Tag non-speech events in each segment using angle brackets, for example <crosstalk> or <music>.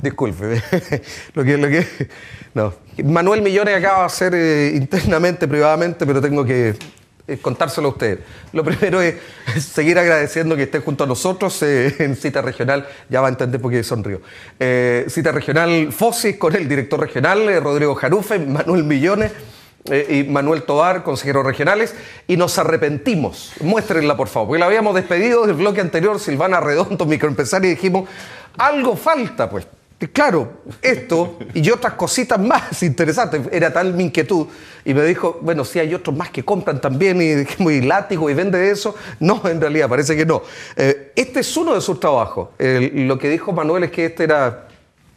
Disculpe, <laughs> lo que, lo que, no. Manuel Millones acaba de hacer eh, internamente, privadamente, pero tengo que eh, contárselo a ustedes. Lo primero es seguir agradeciendo que esté junto a nosotros eh, en Cita Regional, ya va a entender por qué sonrío. cita Regional Fosis con el director regional, Rodrigo Jarufe, Manuel Millones. Eh, y Manuel Tobar, consejeros regionales, y nos arrepentimos. Muéstrenla, por favor, porque la habíamos despedido del bloque anterior, Silvana Redondo, <laughs> microempresario y dijimos, algo falta, pues. Claro, esto y otras cositas más <laughs> interesantes. Era tal mi inquietud. Y me dijo, bueno, si hay otros más que compran también y, <laughs> dijimos, y látigo y vende eso. No, en realidad parece que no. Eh, este es uno de sus trabajos. lo que dijo Manuel es que este era...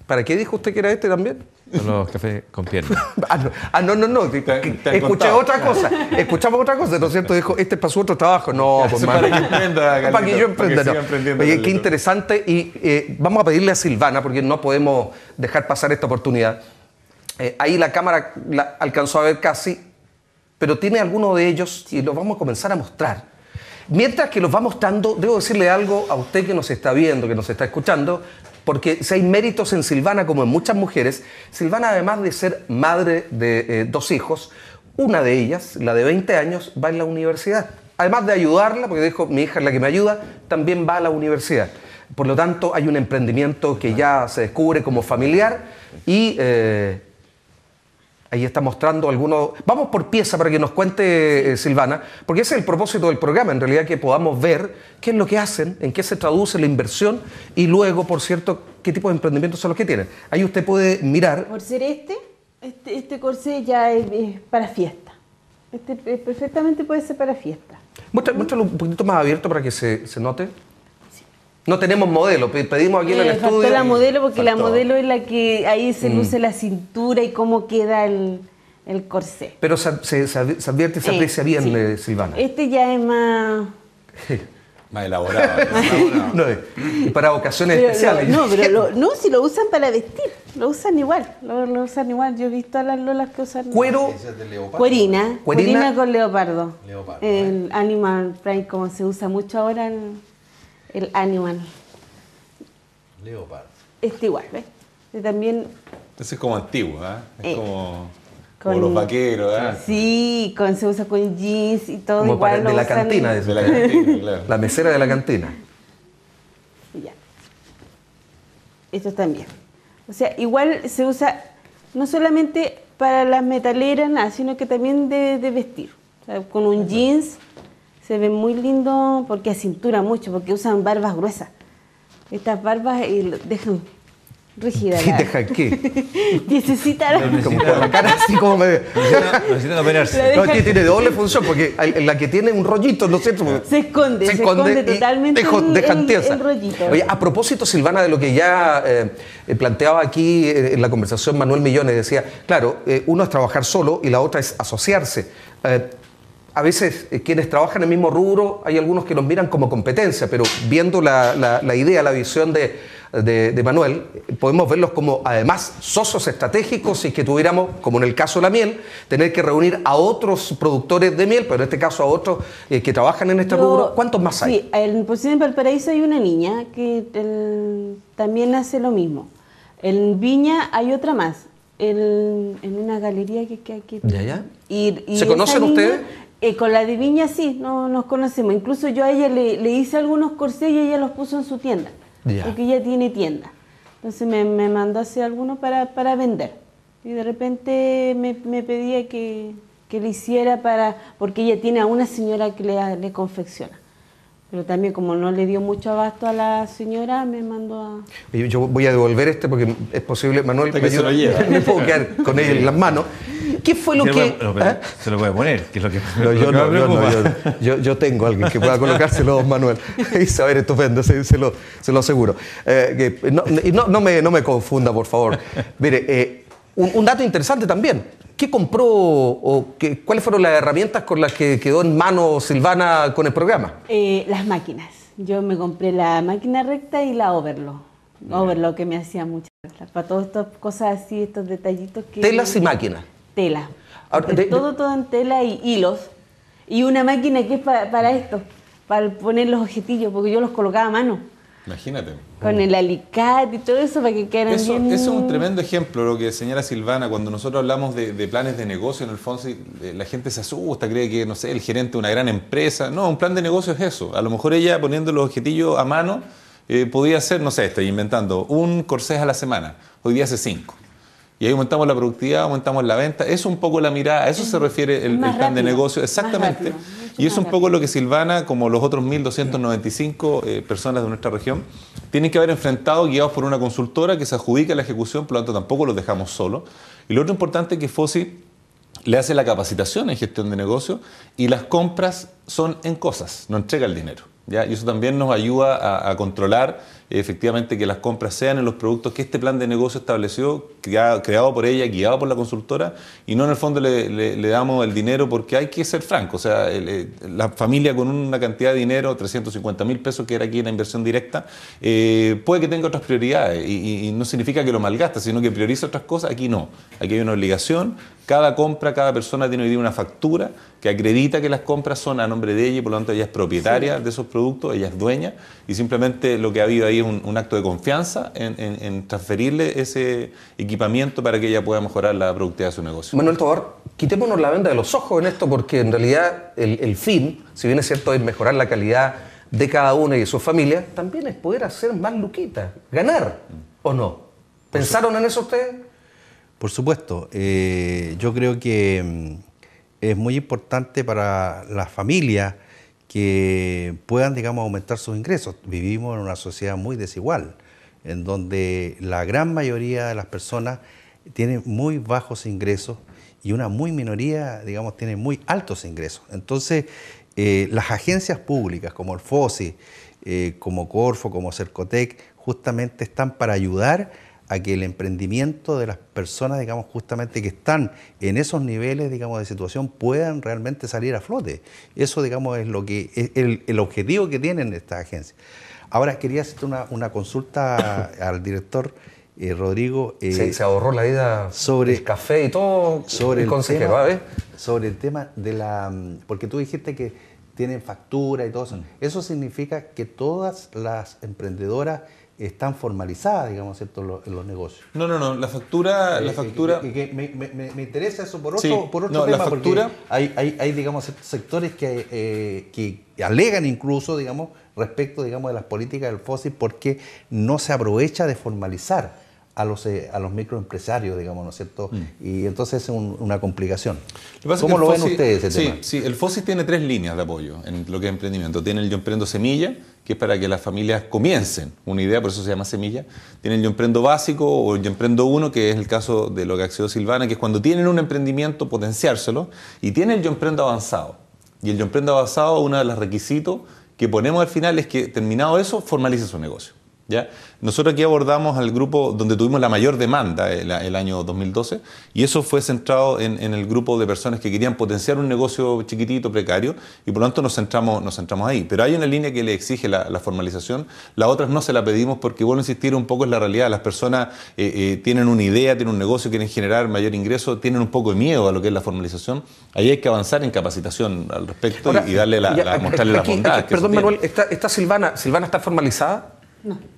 ¿Para qué dijo usted que era este también? Son los cafés con piernas. <laughs> Ah, ah, no, no, no. escuché otra cosa. Escuchamos otra cosa, ¿no es cierto? Dijo, este es para su otro trabajo. No, para pues, que yo emprenda. Oye, qué interesante. Y eh, vamos a pedirle a Silvana, porque no podemos dejar pasar esta oportunidad. Eh, ahí la cámara la alcanzó a ver casi, pero tiene alguno de ellos y los vamos a comenzar a mostrar. Mientras que los va mostrando, debo decirle algo a usted que nos está viendo, que nos está escuchando porque si hay méritos en Silvana, como en muchas mujeres, Silvana, además de ser madre de eh, dos hijos, una de ellas, la de 20 años, va en la universidad. Además de ayudarla, porque dijo, mi hija es la que me ayuda, también va a la universidad. Por lo tanto, hay un emprendimiento que ya se descubre como familiar y eh, Ahí está mostrando algunos. Vamos por pieza para que nos cuente eh, Silvana, porque ese es el propósito del programa, en realidad, que podamos ver qué es lo que hacen, en qué se traduce la inversión y luego, por cierto, qué tipo de emprendimientos son los que tienen. Ahí usted puede mirar. Por ser este, este, este corsé ya es, para fiesta. Este eh, perfectamente puede ser para fiesta. Muéstralo un poquito más abierto para que se note. No tenemos modelo, pedimos aquí en el eh, estudio. Faltó la modelo porque la modelo es la que ahí se mm. luce la cintura y cómo queda el, el corsé. Pero se, se, se advierte, se aprecia bien, sí. Eh, Silvana. Este ya es más... <laughs> más elaborado. <laughs> no, eh, y para ocasiones especiales. no, pero <laughs> no, si lo usan para vestir, lo usan igual, lo, usan igual. Yo he visto a las lolas que usan... Cuero. Cuerina, cuerina, con leopardo. leopardo el Animal Pride, como se usa mucho ahora en el animal. Leopard. Este igual, ¿ves? Este también. Ese es como antiguo, ¿ah? ¿eh? Es como. Con, los vaqueros, ¿eh? Sí, se usa con jeans y todo. igual de, la cantina, desde de la cantina, claro. La mesera de la cantina. <laughs> Ya. Esto también. O sea, igual se usa no solamente para las metaleras, sino que también de, de vestir. O sea, con un jeans se ve muy lindo porque cintura mucho, porque usan barbas gruesas. Estas barbas y dejan rígidas. ¿Qué deja qué? <laughs> Necesitan. Como por la cara así como me. Necesitan operarse. No, tiene doble función porque la que tiene un rollito, no es cierto? Se esconde, se, esconde, totalmente el, rollito. Oye, a propósito, Silvana, de lo que ya eh, planteaba aquí eh, en la conversación Manuel Millones, decía, claro, eh, uno es trabajar solo y la otra es asociarse a veces eh, quienes trabajan en el mismo rubro, hay algunos que los miran como competencia, pero viendo la, idea, la visión de, Manuel, podemos verlos como además socios estratégicos y que tuviéramos, como en el caso de la miel, tener que reunir a otros productores de miel, pero en este caso a otros eh, que trabajan en este rubro. ¿Cuántos más hay? Sí, en, Posición Valparaíso hay una niña que también hace lo mismo. En Viña hay otra más. en una galería que, que aquí. ¿Ya, ya? ¿Se conocen ustedes? Eh, con la Viña sí, no nos conocemos. Incluso yo a ella le, hice algunos corsés y ella los puso en su tienda, porque ella tiene tienda. Entonces me, me mandó hacer algunos para, para, vender. Y de repente me, pedía que, le hiciera para, porque ella tiene a una señora que le, confecciona. Pero también como no le dio mucho abasto a la señora, me mandó a... Yo voy a devolver este porque es posible, Manuel, <laughs> me puedo quedar con ella en las manos. ¿Qué fue lo que.? ¿Ah? Se lo puede poner, yo, tengo alguien que pueda colocárselo, Manuel. Y <laughs> saber, estupendo, se, lo, se aseguro. Eh, no, me, confunda, por favor. Mire, eh, un, dato interesante también. ¿Qué compró o cuáles fueron las herramientas con las que quedó en mano Silvana con el programa? Eh, las máquinas. Yo me compré la máquina recta y la overlock. Overlock que me hacía mucha para todas estas cosas así, estos detallitos que... Telas y máquinas tela. todo, todo en tela y hilos. Y una máquina que es para esto, para poner los objetillos, porque yo los colocaba a mano. Imagínate. Con el alicate y todo eso para que quedaran eso, bien... Eso es un tremendo ejemplo, lo que señala Silvana, cuando nosotros hablamos de, planes de negocio, en el fondo eh, la gente se asusta, cree que, no sé, el gerente de una gran empresa. No, un plan de negocio es eso. A lo mejor ella poniendo los objetillos a mano eh, podía hacer, no sé, estoy inventando, un corsés a la semana. Hoy día hace cinco y ahí aumentamos la productividad, aumentamos la venta. Es un poco la mirada, a eso se refiere el, plan de negocio, exactamente. y es un poco lo que Silvana, como los otros 1.295 eh, personas de nuestra región, tienen que haber enfrentado guiados por una consultora que se adjudica la ejecución, por lo tanto tampoco los dejamos solos. Y lo otro importante es que FOSI le hace la capacitación en gestión de negocio y las compras son en cosas, no entrega el dinero. Y eso también nos ayuda a, controlar efectivamente que las compras sean en los productos que este plan de negocio estableció, creado por ella, guiado por la consultora, y no en el fondo le, damos el dinero porque hay que ser franco. O sea, la familia con una cantidad de dinero, 350 mil pesos, que era aquí la inversión directa, eh, puede que tenga otras prioridades y, no significa que lo malgasta, sino que prioriza otras cosas. Aquí no. Aquí hay una obligación cada compra, cada persona tiene hoy día una factura que acredita que las compras son a nombre de ella y por lo tanto ella es propietaria de esos productos, ella es dueña y simplemente lo que ha habido ahí es un, acto de confianza en, transferirle ese equipamiento para que ella pueda mejorar la productividad de su negocio. Manuel Tobar, quitémonos la venda de los ojos en esto porque en realidad el, el fin, si bien es cierto, es mejorar la calidad de cada una y de sus familias, también es poder hacer más luquita, ganar, ¿o no? ¿Pensaron en eso ustedes? Por supuesto, eh, yo creo que mm, es muy importante para las familias que puedan, digamos, aumentar sus ingresos. Vivimos en una sociedad muy desigual, en donde la gran mayoría de las personas tienen muy bajos ingresos y una muy minoría, digamos, tiene muy altos ingresos. Entonces, eh, las agencias públicas como el FOSI, eh, como Corfo, como Cercotec, justamente están para ayudar a que el emprendimiento de las personas, digamos, justamente que están en esos niveles, digamos, de situación puedan realmente salir a flote. Eso, digamos, es lo que es el, objetivo que tienen estas agencias. Ahora, quería hacer una, consulta <laughs> al director. Eh, Rodrigo. Eh, se, ahorró la vida, sobre el café y todo sobre el, consejero, tema, ¿ah, Sobre el tema de la. Porque tú dijiste que tienen factura y todo eso. Mm. Eso significa que todas las emprendedoras están formalizadas, digamos, los, negocios. No, no, no, la factura... Eh, la factura... me, interesa eso por otro, por otro tema, porque hay, hay, digamos, sectores que, eh, que alegan incluso, digamos, respecto, digamos, de las políticas del fósil porque no se aprovecha de formalizar eh, a los, microempresarios, digamos, ¿no es cierto? Mm. Y entonces es una complicación. ¿Cómo lo ven ustedes el tema? Sí, el FOSIS tiene tres líneas de apoyo en lo que es emprendimiento. Tiene el Yo Emprendo Semilla, que es para que las familias comiencen una idea, por eso se llama semilla. Tiene el Yo Emprendo Básico o Yo Emprendo uno, que es el caso de lo que accedió Silvana, que es cuando tienen un emprendimiento, potenciárselo. Y tiene el Yo Emprendo Avanzado. Y el Yo Emprendo Avanzado, uno de los requisitos que ponemos al final es que terminado eso, formalice su negocio. Nosotros aquí abordamos al grupo donde tuvimos la mayor demanda eh, el, año 2012 y eso fue centrado en, el grupo de personas que querían potenciar un negocio chiquitito, precario, y por lo tanto nos centramos, nos centramos ahí. Pero hay una línea que le exige la, formalización, la otras no se la pedimos porque, vuelvo a insistir, un poco es la realidad. Las personas eh, eh, tienen una idea, tienen un negocio, quieren generar mayor ingreso, tienen un poco de miedo a lo que es la formalización. Ahí hay que avanzar en capacitación al respecto y, darle la, ya, perdón, Manuel, ¿está, ¿está Silvana? ¿Silvana está formalizada?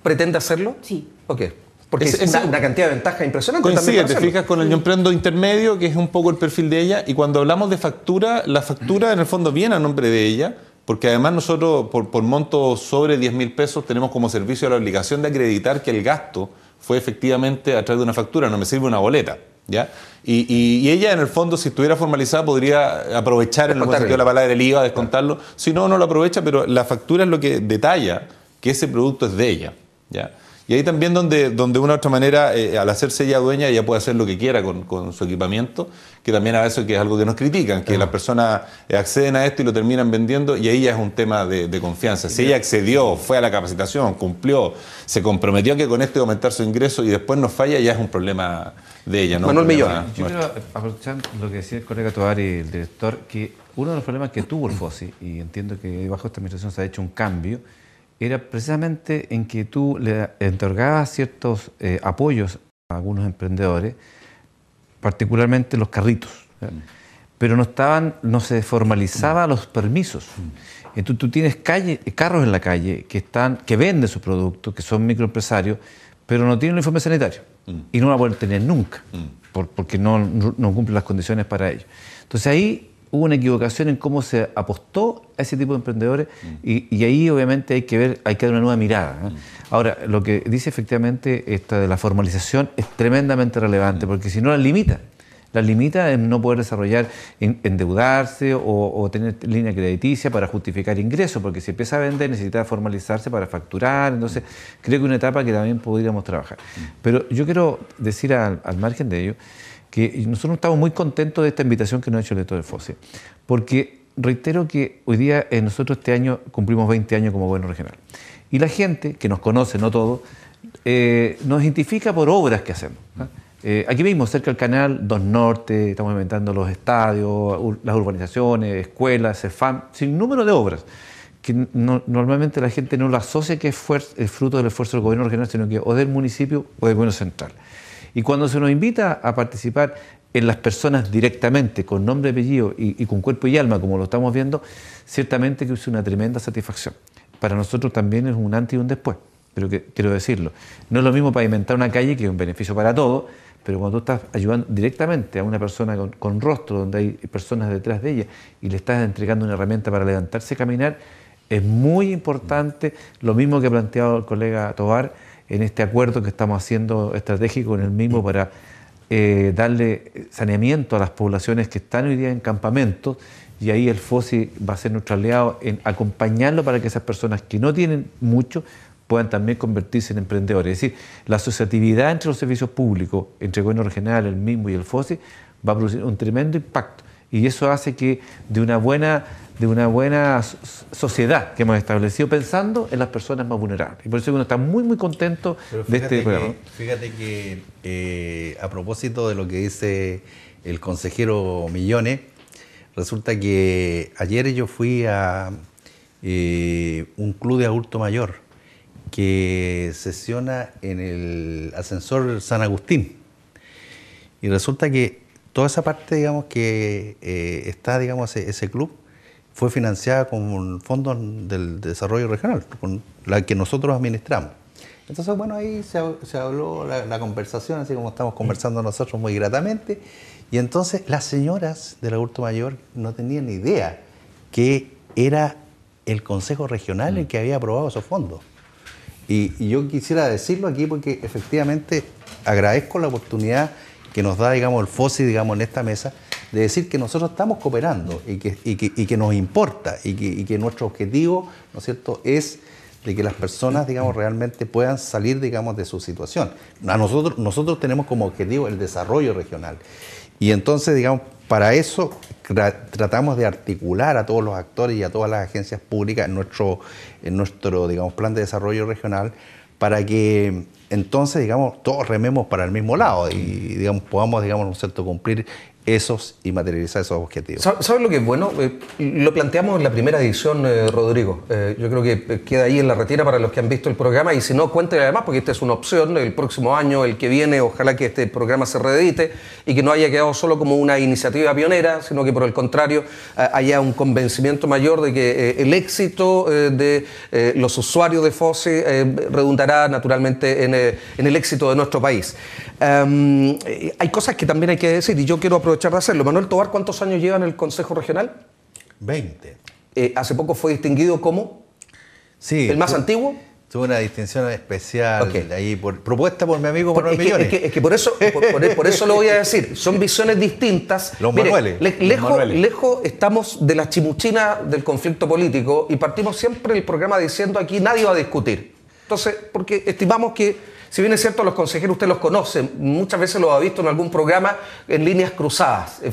¿Pretende hacerlo? Sí. Ok. Porque es, una, cantidad de ventaja impresionante. Coincide, te fijas con el yo emprendo intermedio, que es un poco el perfil de ella, y cuando hablamos de factura, la factura en el fondo viene a nombre de ella, porque además nosotros por, monto sobre 10 mil pesos tenemos como servicio la obligación de acreditar que el gasto fue efectivamente a través de una factura, no me sirve una boleta. ¿Ya? Y, ella, en el fondo, si estuviera formalizada, podría aprovechar, en el que sentido la palabra, del IVA, descontarlo. Si no, no lo aprovecha, pero la factura es lo que detalla que ese producto es de ella. ¿ya? Y ahí también donde, donde de una u otra manera, eh, al hacerse ella dueña, ella puede hacer lo que quiera con, con, su equipamiento, que también a veces que es algo que nos critican, que las personas eh, acceden a esto y lo terminan vendiendo, y ahí ya es un tema de, de confianza. Si ella accedió, fue a la capacitación, cumplió, se comprometió que con esto iba a aumentar su ingreso y después nos falla, ya es un problema de ella. ¿no? Manuel Millón. Yo quiero aprovechar lo que decía el colega Tovar y el director, que uno de los problemas que tuvo el FOSI, y entiendo que bajo esta administración se ha hecho un cambio, era precisamente en que tú le entregabas ciertos eh, apoyos a algunos emprendedores, particularmente los carritos. Mm. Pero no, estaban, no se formalizaban los permisos. Mm. Entonces tú tienes carros en la calle que, están, que venden sus productos, que son microempresarios, pero no tienen un informe sanitario. Mm. Y no la pueden tener nunca, porque no, no cumplen las condiciones para ello. Entonces ahí hubo una equivocación en cómo se apostó a ese tipo de emprendedores y, ahí obviamente hay que ver, hay que dar una nueva mirada. ¿eh? Ahora, lo que dice efectivamente esta de la formalización es tremendamente relevante porque si no la limita. La limita en no poder desarrollar, endeudarse o, tener línea crediticia para justificar ingresos, porque si empieza a vender necesita formalizarse para facturar, entonces creo que una etapa que también podríamos trabajar. Pero yo quiero decir al margen de ello, que nosotros estamos muy contentos de esta invitación que nos ha hecho el Leto de Fose, porque reitero que hoy día eh, nosotros este año cumplimos 20 años como gobierno regional. Y la gente, que nos conoce, no todo, eh, nos identifica por obras que hacemos. Eh, aquí mismo, cerca del canal, Dos Norte, estamos inventando los estadios, las urbanizaciones, escuelas, FAM, sin número de obras que normalmente la gente no lo asocia que es, es fruto del esfuerzo del gobierno regional, sino que o del municipio o del gobierno central. Y cuando se nos invita a participar en las personas directamente, con nombre, apellido y, con cuerpo y alma, como lo estamos viendo, ciertamente que es una tremenda satisfacción. Para nosotros también es un antes y un después, pero quiero decirlo. No es lo mismo pavimentar una calle, que es un beneficio para todos, pero cuando tú estás ayudando directamente a una persona con, con, rostro, donde hay personas detrás de ella, y le estás entregando una herramienta para levantarse y caminar, es muy importante, lo mismo que ha planteado el colega Tobar, en este acuerdo que estamos haciendo estratégico en el mismo para eh, darle saneamiento a las poblaciones que están hoy día en campamentos y ahí el FOSI va a ser nuestro aliado en acompañarlo para que esas personas que no tienen mucho puedan también convertirse en emprendedores. Es decir, la asociatividad entre los servicios públicos, entre el gobierno regional, el mismo y el FOSI, va a producir un tremendo impacto y eso hace que de una buena de una buena sociedad que hemos establecido pensando en las personas más vulnerables. Y por eso uno está muy, muy contento de este programa. fíjate que eh, a propósito de lo que dice el consejero Millones, resulta que ayer yo fui a eh, un club de adulto mayor que sesiona en el ascensor San Agustín. Y resulta que toda esa parte, digamos, que eh, está, digamos, ese club, fue financiada con fondos del desarrollo regional, con la que nosotros administramos. Entonces, bueno, ahí se, habló la, conversación, así como estamos conversando nosotros muy gratamente, y entonces las señoras del adulto mayor no tenían ni idea que era el Consejo Regional el mm. que había aprobado esos fondos. Y, yo quisiera decirlo aquí porque efectivamente agradezco la oportunidad que nos da, digamos, el FOSI, digamos, en esta mesa, de decir que nosotros estamos cooperando y que, que, nos importa y que, que, nuestro objetivo, ¿no es cierto?, es de que las personas, digamos, realmente puedan salir, digamos, de su situación. A nosotros, nosotros tenemos como objetivo el desarrollo regional. Y entonces, digamos, para eso tratamos de articular a todos los actores y a todas las agencias públicas en nuestro, en nuestro digamos, plan de desarrollo regional para que entonces, digamos, todos rememos para el mismo lado y, digamos, podamos, digamos, ¿no cierto? cumplir esos y materializar esos objetivos. ¿Sabes lo que es bueno? Eh, lo planteamos en la primera edición, eh, Rodrigo. Eh, yo creo que queda ahí en la retira para los que han visto el programa y si no, cuéntenle además, porque esta es una opción, el próximo año, el que viene, ojalá que este programa se reedite y que no haya quedado solo como una iniciativa pionera, sino que por el contrario haya un convencimiento mayor de que el éxito de los usuarios de FOSI redundará naturalmente en el éxito de nuestro país. Em, eh, hay cosas que también hay que decir y yo quiero aprovechar de hacerlo. Manuel Tobar, ¿cuántos años lleva en el Consejo Regional? 20. Eh, hace poco fue distinguido como sí, el más antiguo. Tuvo una distinción especial ahí por, propuesta por mi amigo Manuel es es, que, por eso, e- por, eso lo voy a decir. Son <laughs> visiones distintas. Los lejos, lejos estamos de la chimuchina del conflicto político y partimos siempre el programa diciendo aquí nadie va a discutir. Entonces, porque estimamos que si bien es cierto, los consejeros usted los conoce, muchas veces los ha visto en algún programa en líneas cruzadas, eh,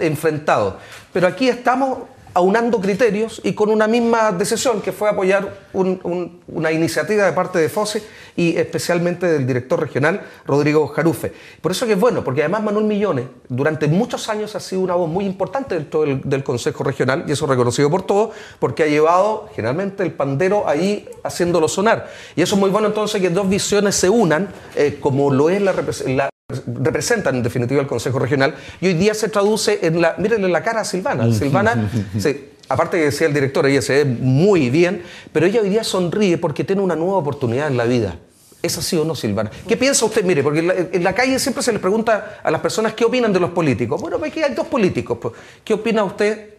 enfrentados. Pero aquí estamos aunando criterios y con una misma decisión que fue apoyar una iniciativa de parte de FOSE y especialmente del director regional Rodrigo Jarufe. Por eso que es bueno, porque además Manuel Millones durante muchos años ha sido una voz muy importante dentro del, Consejo Regional y eso reconocido por todos, porque ha llevado generalmente el pandero ahí haciéndolo sonar. Y eso es muy bueno entonces que dos visiones se unan, eh, como lo es la, la representan en definitiva el Consejo Regional y hoy día se traduce en la, mírenle la cara a Silvana, Silvana, <laughs> aparte que decía el director, ella se ve muy bien, pero ella hoy día sonríe porque tiene una nueva oportunidad en la vida. ¿Es así o no, Silvana? ¿Qué piensa usted? Mire, porque en la, calle siempre se les pregunta a las personas qué opinan de los políticos. Bueno, aquí pues hay dos políticos. Pues. ¿Qué opina usted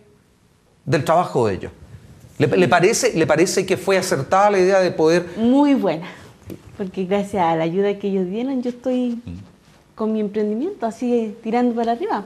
del trabajo de ellos? ¿Le, parece, ¿Le parece que fue acertada la idea de poder...? Muy buena, porque gracias a la ayuda que ellos dieron yo estoy con mi emprendimiento, así tirando para arriba.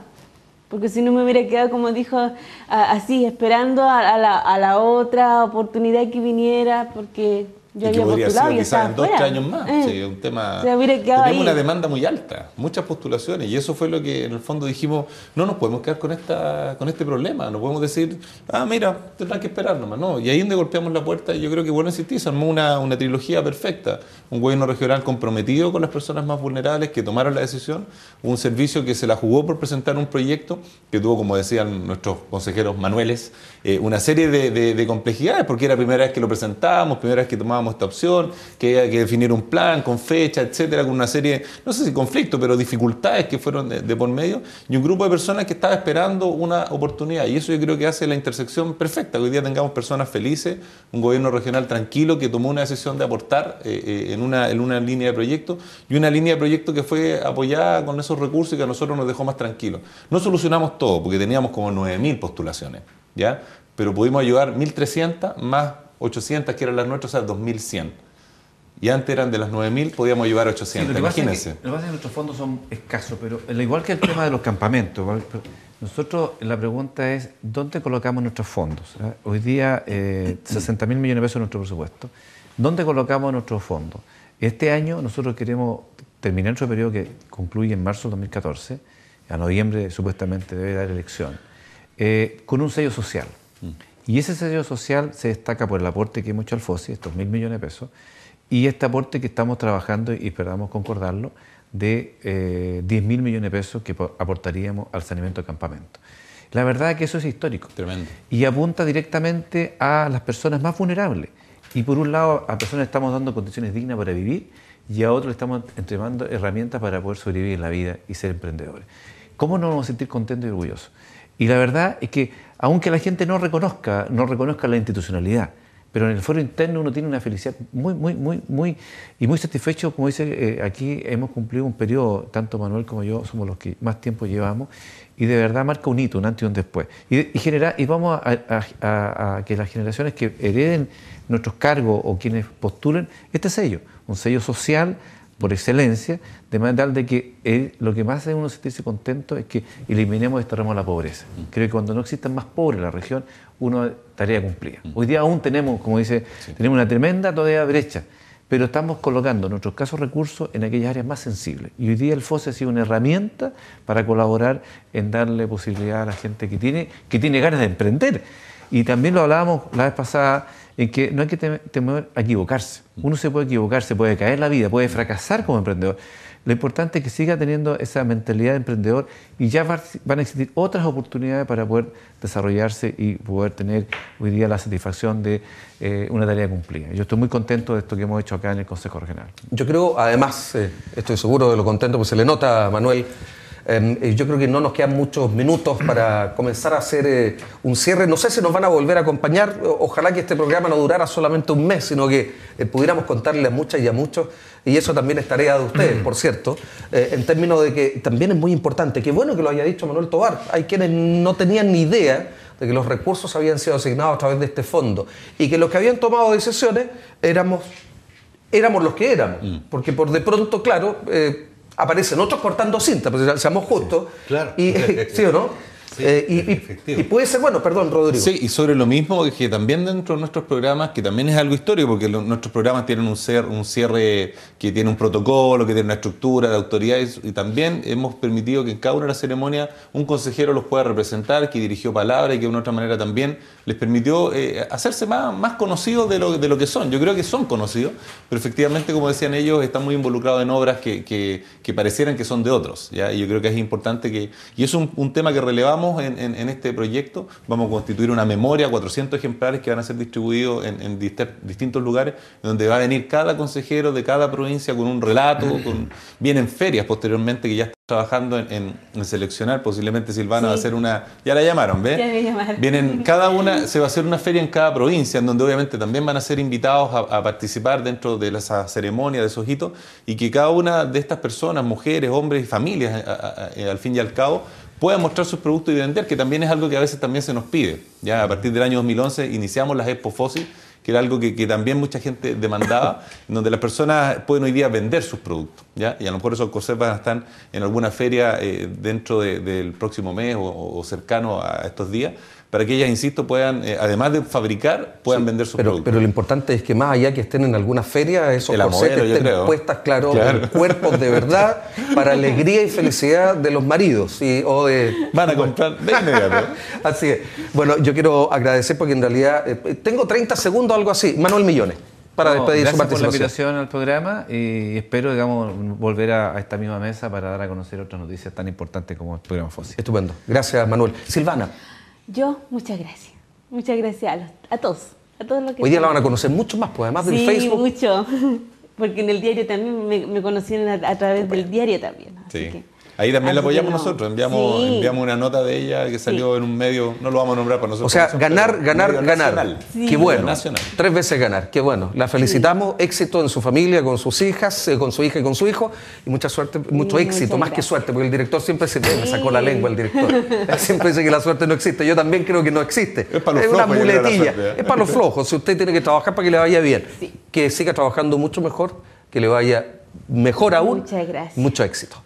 Porque si no me hubiera quedado, como dijo, así, esperando a, a la otra oportunidad que viniera, porque y que podría ser quizás en dos tres años más. Eh. Sí, un tema. tenemos una demanda muy alta, muchas postulaciones, y eso fue lo que en el fondo dijimos: no nos podemos quedar con, esta, con este problema, no podemos decir, ah, mira, tendrán que esperar nomás. No, y ahí donde golpeamos la puerta, yo creo que bueno insistir, se armó una, trilogía perfecta. Un gobierno regional comprometido con las personas más vulnerables que tomaron la decisión, un servicio que se la jugó por presentar un proyecto que tuvo, como decían nuestros consejeros Manueles, eh, una serie de, complejidades, porque era la primera vez que lo presentábamos, primera vez que tomábamos esta opción, que había que definir un plan con fecha, etcétera, con una serie, no sé si conflicto, pero dificultades que fueron de, por medio, y un grupo de personas que estaba esperando una oportunidad. Y eso yo creo que hace la intersección perfecta, que hoy día tengamos personas felices, un gobierno regional tranquilo que tomó una decisión de aportar eh, eh, en, una, en una línea de proyecto y una línea de proyecto que fue apoyada con esos recursos y que a nosotros nos dejó más tranquilos. No solucionamos todo, porque teníamos como 9.000 postulaciones, ¿ya? Pero pudimos ayudar 1.300 más 800, que eran las nuestras, sea, 2100. Y antes eran de las 9.000, podíamos llevar 800. Imagínense. nuestros fondos son escasos, pero igual que el tema de los campamentos, nosotros la pregunta es, ¿dónde colocamos nuestros fondos? ¿Ah? Hoy día, eh, 60 <clears throat> mil millones de pesos en nuestro presupuesto. ¿Dónde colocamos nuestros fondos? Este año nosotros queremos terminar nuestro periodo que concluye en marzo del 2014, a noviembre supuestamente debe dar elección, eh, con un sello social. Mm. Y ese sello social se destaca por el aporte que hemos hecho al FOSI, estos mil millones de pesos, y este aporte que estamos trabajando y esperamos concordarlo de 10 eh, mil millones de pesos que aportaríamos al saneamiento de campamento. La verdad es que eso es histórico. Tremendo. Y apunta directamente a las personas más vulnerables. Y por un lado, a personas estamos dando condiciones dignas para vivir y a otros estamos entregando herramientas para poder sobrevivir en la vida y ser emprendedores. ¿Cómo no nos vamos a sentir contentos y orgullosos? Y la verdad es que, aunque la gente no reconozca, no reconozca la institucionalidad, pero en el foro interno uno tiene una felicidad muy, muy, muy, muy, y muy satisfecho, como dice, eh, aquí hemos cumplido un periodo, tanto Manuel como yo somos los que más tiempo llevamos, y de verdad marca un hito, un antes y un después. Y, genera, y vamos a, que las generaciones que hereden nuestros cargos o quienes postulen, este sello, un sello social por excelencia, de manera tal de que eh, lo que más hace uno sentirse contento es que eliminemos y la pobreza. Mm. Creo que cuando no existan más pobres en la región, una tarea cumplida. Mm. Hoy día aún tenemos, como dice, tenemos una tremenda todavía brecha, pero estamos colocando nuestros casos recursos en aquellas áreas más sensibles. Y hoy día el FOSE ha sido una herramienta para colaborar en darle posibilidad a la gente que tiene, que tiene ganas de emprender y también lo hablábamos la vez pasada, en que no hay que temer a equivocarse. Mm. Uno se puede equivocar, se puede caer la vida, puede fracasar como emprendedor. Lo importante es que siga teniendo esa mentalidad de emprendedor y ya van a existir otras oportunidades para poder desarrollarse y poder tener hoy día la satisfacción de eh, una tarea cumplida. Yo estoy muy contento de esto que hemos hecho acá en el Consejo Regional. Yo creo, además, eh, estoy seguro de lo contento, pues se le nota, Manuel, Em, yo creo que no nos quedan muchos minutos para comenzar a hacer eh, un cierre. No sé si nos van a volver a acompañar. Ojalá que este programa no durara solamente un mes, sino que eh, pudiéramos contarle a muchas y a muchos. Y eso también es tarea de ustedes, por cierto, eh, en términos de que también es muy importante. Qué bueno que lo haya dicho Manuel Tobar. Hay quienes no tenían ni idea de que los recursos habían sido asignados a través de este fondo y que los que habían tomado decisiones éramos, éramos los que éramos. Mm. Porque por de pronto, claro aparecen otros cortando cinta, pues, seamos justos. Y, <laughs> ¿Sí o no? Eh, y, puede ser, bueno, perdón, Rodrigo. Sí, y sobre lo mismo que también dentro de nuestros programas, que también es algo histórico, porque nuestros programas tienen un cierre, un cierre que tiene un protocolo, que tiene una estructura de autoridades, y también hemos permitido que en cada una de las ceremonias un consejero los pueda representar, que dirigió palabras y que de una otra manera también les permitió eh, hacerse más, más conocidos de lo, de lo que son. Yo creo que son conocidos, pero efectivamente, como decían ellos, están muy involucrados en obras que, que, parecieran que son de otros. ¿ya? Y yo creo que es importante que. Y es un tema que relevamos en, este proyecto. Vamos a constituir una memoria, 400 ejemplares que van a ser distribuidos en, distintos lugares, donde va a venir cada consejero de cada provincia con un relato. <clears throat> vienen ferias posteriormente que ya están trabajando en, seleccionar. Posiblemente Silvana va a hacer una. Ya la llamaron, ¿ves? Vienen <laughs> cada una, se va a hacer una feria en cada provincia, en donde obviamente también van a ser invitados a, participar dentro de esa ceremonia, de esos hitos, y que cada una de estas personas, mujeres, hombres y familias, eh, eh, al fin y al cabo, puedan mostrar sus productos y vender, que también es algo que a veces también se nos pide. Ya a partir del año 2011 iniciamos las Expo Fósil, que era algo que, también mucha gente demandaba, <laughs> donde las personas pueden hoy día vender sus productos. ¿ya? Y a lo mejor esos a estar en alguna feria eh, dentro del próximo mes o, o cercano a estos días, para que ellas, insisto, puedan, eh, además de fabricar, puedan vender sus pero, Pero lo importante es que más allá que estén en alguna feria, esos corsetes estén puestas, claro, cuerpos de verdad, <laughs> para alegría y felicidad de los maridos. Y, Van a comprar de inmediato. <laughs> así es. Bueno, yo quiero agradecer porque en realidad eh, eh, tengo 30 segundos, o algo así. Manuel Millones para despedir su participación. por la invitación al programa y espero, digamos, volver a, esta misma mesa para dar a conocer otras noticias tan importantes como el programa FOSI. Estupendo. Gracias, Manuel. Silvana. Yo, muchas gracias. Muchas gracias a, todos. A todos los que Hoy día la van a conocer mucho más, pues además del sí, mucho. <laughs> Porque en el diario también me, me conocieron a, través del diario también. sí. Ahí también la apoyamos nosotros, enviamos, enviamos una nota de ella que salió en un medio, no lo vamos a nombrar para nosotros. O sea, ganar, ganar, ganar. Qué bueno. Nacional. Tres veces ganar, qué bueno. La felicitamos, éxito en su familia, con sus hijas, eh, con su hija y con su hijo, y mucha suerte, mucho éxito, más que suerte, porque el director siempre se me sacó la lengua el director. <laughs> siempre dice que la suerte no existe. Yo también creo que no existe. Es para los es Una muletilla. ¿eh? Es para los flojos. Si usted tiene que trabajar para que le vaya bien, que siga trabajando mucho mejor, que le vaya mejor aún. Muchas gracias. Mucho éxito.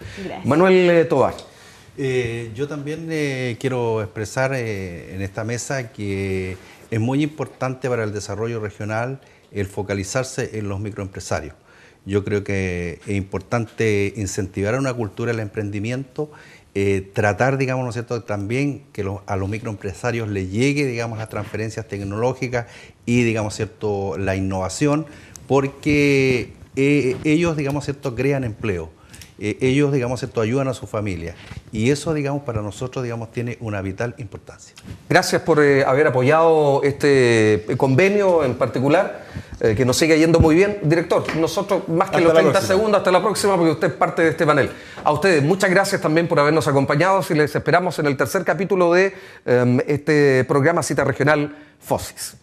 Manuel eh, Tobar. Eh, yo también eh, quiero expresar en esta mesa que es muy importante para el desarrollo regional el focalizarse en los microempresarios. Yo creo que es importante incentivar a una cultura del emprendimiento, tratar, digamos, cierto?, también que a los microempresarios les llegue, digamos, las transferencias tecnológicas y, digamos, ¿cierto?, la innovación, porque eh, ellos, digamos, crean empleo. Eh, ellos, digamos, ayudan a su familia. Y eso, digamos, para nosotros, digamos, tiene una vital importancia. Gracias por eh, haber apoyado este convenio en particular. que nos sigue yendo muy bien. Director, nosotros más que los 30 segundos, hasta la próxima, porque usted es parte de este panel. A ustedes, muchas gracias también por habernos acompañado y les esperamos en el tercer capítulo de em, este programa Cita Regional FOSIS.